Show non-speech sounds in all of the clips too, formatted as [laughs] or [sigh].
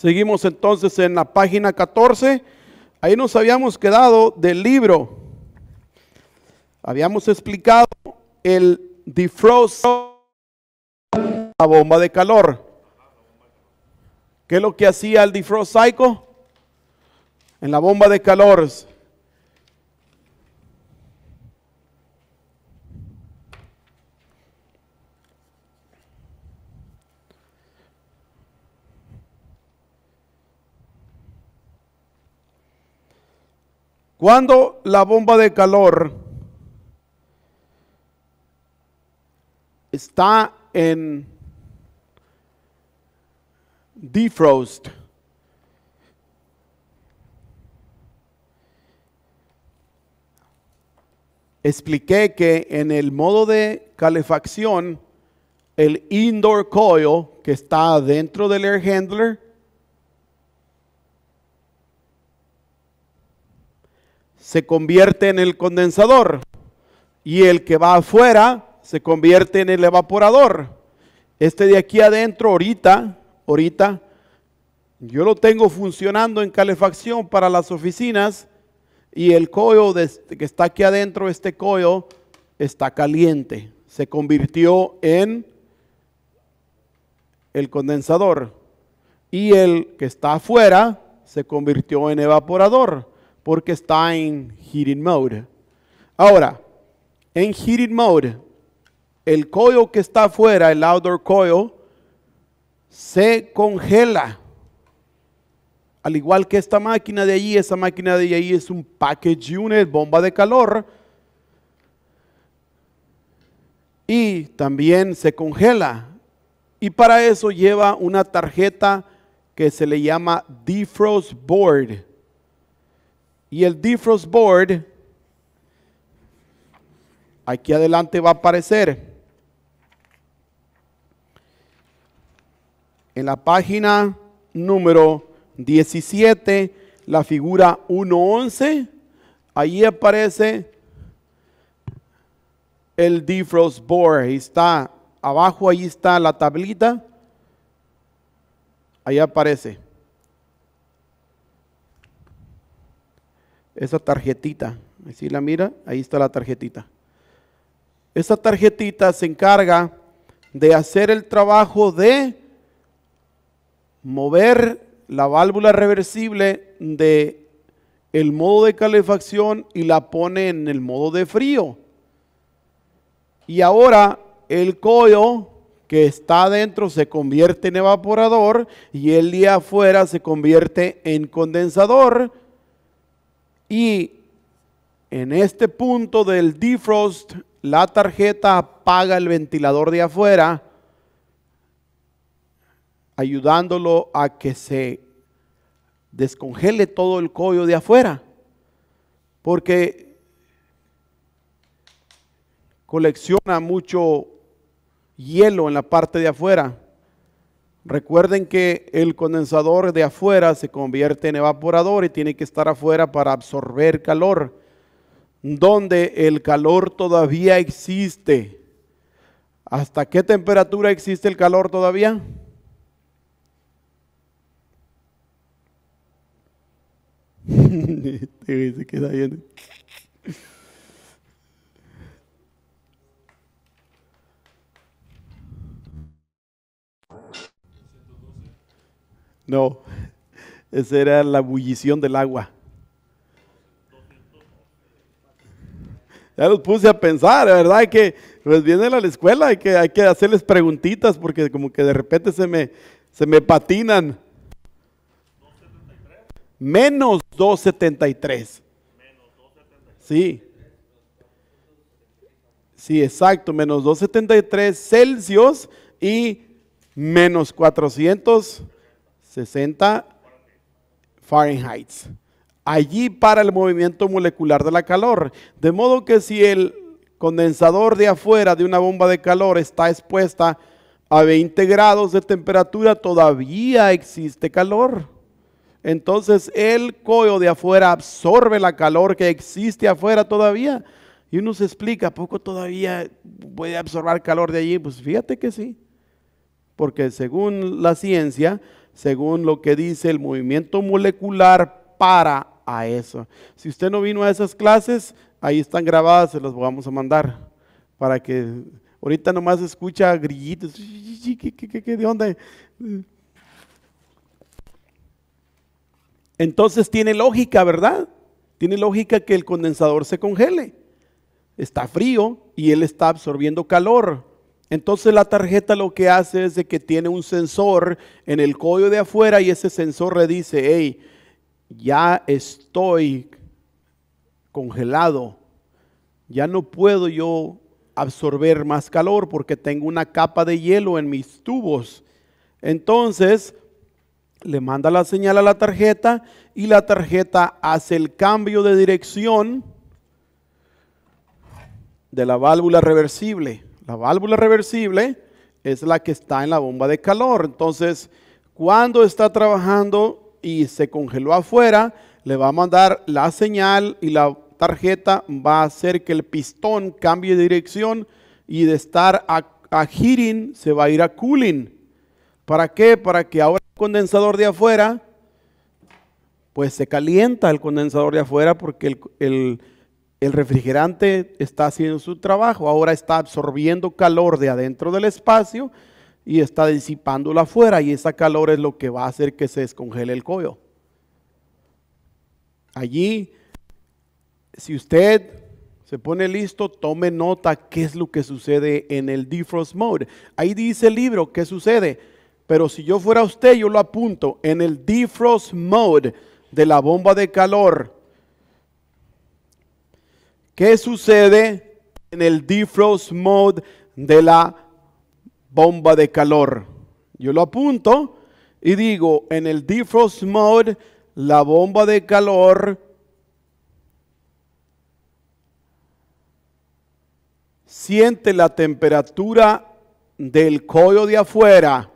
Seguimos entonces en la página 14. Ahí nos habíamos quedado del libro. Habíamos explicado el defrost, la bomba de calor. ¿Qué es lo que hacía el defrost psycho? En la bomba de calor Cuando la bomba de calor está en defrost, expliqué que en el modo de calefacción, el indoor coil que está dentro del air handler se convierte en el condensador y el que va afuera se convierte en el evaporador. Este de aquí adentro ahorita, ahorita, yo lo tengo funcionando en calefacción para las oficinas y el coyo de que está aquí adentro, este coyo, está caliente. Se convirtió en el condensador y el que está afuera se convirtió en evaporador porque está en Heating Mode. Ahora, en Heating Mode, el coil que está afuera, el outdoor coil, se congela. Al igual que esta máquina de allí, esa máquina de allí es un package unit, bomba de calor. Y también se congela. Y para eso lleva una tarjeta que se le llama defrost board y el defrost board aquí adelante va a aparecer en la página número 17 la figura 111 ahí aparece el defrost board ahí está abajo ahí está la tablita ahí aparece esa tarjetita. Así la mira, ahí está la tarjetita. Esa tarjetita se encarga de hacer el trabajo de mover la válvula reversible de el modo de calefacción y la pone en el modo de frío. Y ahora el coyo que está adentro se convierte en evaporador y el día afuera se convierte en condensador y en este punto del defrost, la tarjeta apaga el ventilador de afuera, ayudándolo a que se descongele todo el cuello de afuera. Porque colecciona mucho hielo en la parte de afuera. Recuerden que el condensador de afuera se convierte en evaporador y tiene que estar afuera para absorber calor, donde el calor todavía existe. ¿Hasta qué temperatura existe el calor todavía? [laughs] Este No, esa era la bullición del agua. Ya los puse a pensar, ¿verdad? que, pues vienen a la escuela, hay que, hay que hacerles preguntitas porque como que de repente se me, se me patinan. Menos 273. Sí. Sí, exacto, menos 273 Celsius y menos 400 60 Fahrenheit. Allí para el movimiento molecular de la calor. De modo que si el condensador de afuera de una bomba de calor está expuesta a 20 grados de temperatura, todavía existe calor. Entonces el coyo de afuera absorbe la calor que existe afuera todavía. Y uno se explica, poco todavía puede absorber calor de allí? Pues fíjate que sí porque según la ciencia, según lo que dice el movimiento molecular para a eso. Si usted no vino a esas clases, ahí están grabadas, se las vamos a mandar para que ahorita nomás escucha grillitos, de dónde? Entonces tiene lógica, ¿verdad? Tiene lógica que el condensador se congele. Está frío y él está absorbiendo calor. Entonces la tarjeta lo que hace es de que tiene un sensor en el código de afuera y ese sensor le dice, hey, ya estoy congelado, ya no puedo yo absorber más calor porque tengo una capa de hielo en mis tubos. Entonces le manda la señal a la tarjeta y la tarjeta hace el cambio de dirección de la válvula reversible la válvula reversible es la que está en la bomba de calor. Entonces, cuando está trabajando y se congeló afuera, le va a mandar la señal y la tarjeta va a hacer que el pistón cambie de dirección y de estar a, heating se va a ir a cooling. ¿Para qué? Para que ahora el condensador de afuera, pues se calienta el condensador de afuera porque el el refrigerante está haciendo su trabajo, ahora está absorbiendo calor de adentro del espacio y está disipándolo afuera y esa calor es lo que va a hacer que se descongele el coyo. Allí, si usted se pone listo, tome nota qué es lo que sucede en el defrost mode. Ahí dice el libro qué sucede, pero si yo fuera usted, yo lo apunto en el defrost mode de la bomba de calor ¿Qué sucede en el defrost mode de la bomba de calor? Yo lo apunto y digo, en el defrost mode, la bomba de calor siente la temperatura del coyo de afuera.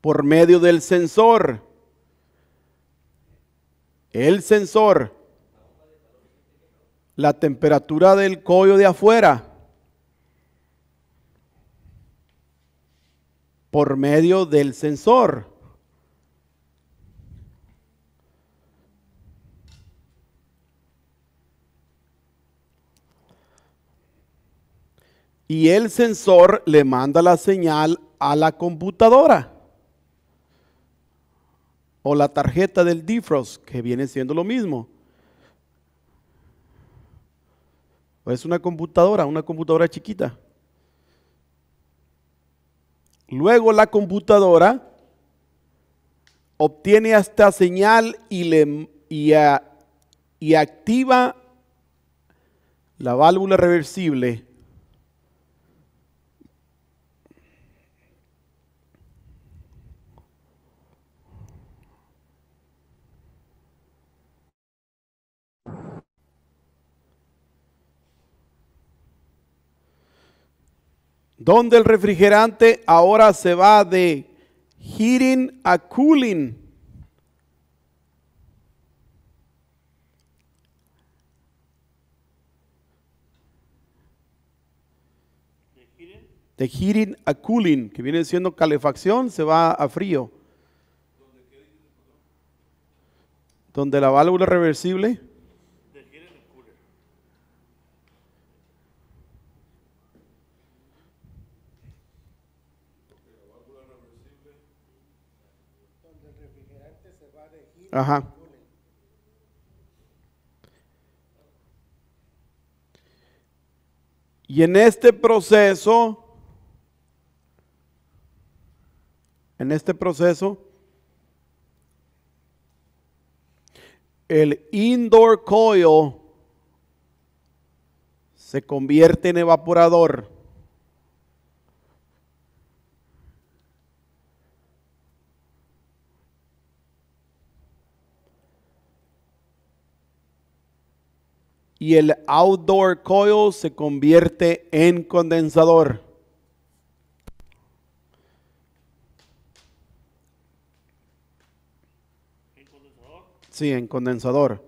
por medio del sensor el sensor, la temperatura del coyo de afuera, por medio del sensor. Y el sensor le manda la señal a la computadora o la tarjeta del defrost, que viene siendo lo mismo. Es una computadora, una computadora chiquita. Luego la computadora obtiene esta señal y, le, y activa la válvula reversible donde el refrigerante ahora se va de heating a cooling. De heating a cooling, que viene siendo calefacción, se va a frío. Donde la válvula reversible Y en este proceso, en este proceso, el indoor coil se convierte en evaporador. y el outdoor coil se convierte en condensador. ¿En Sí, en condensador.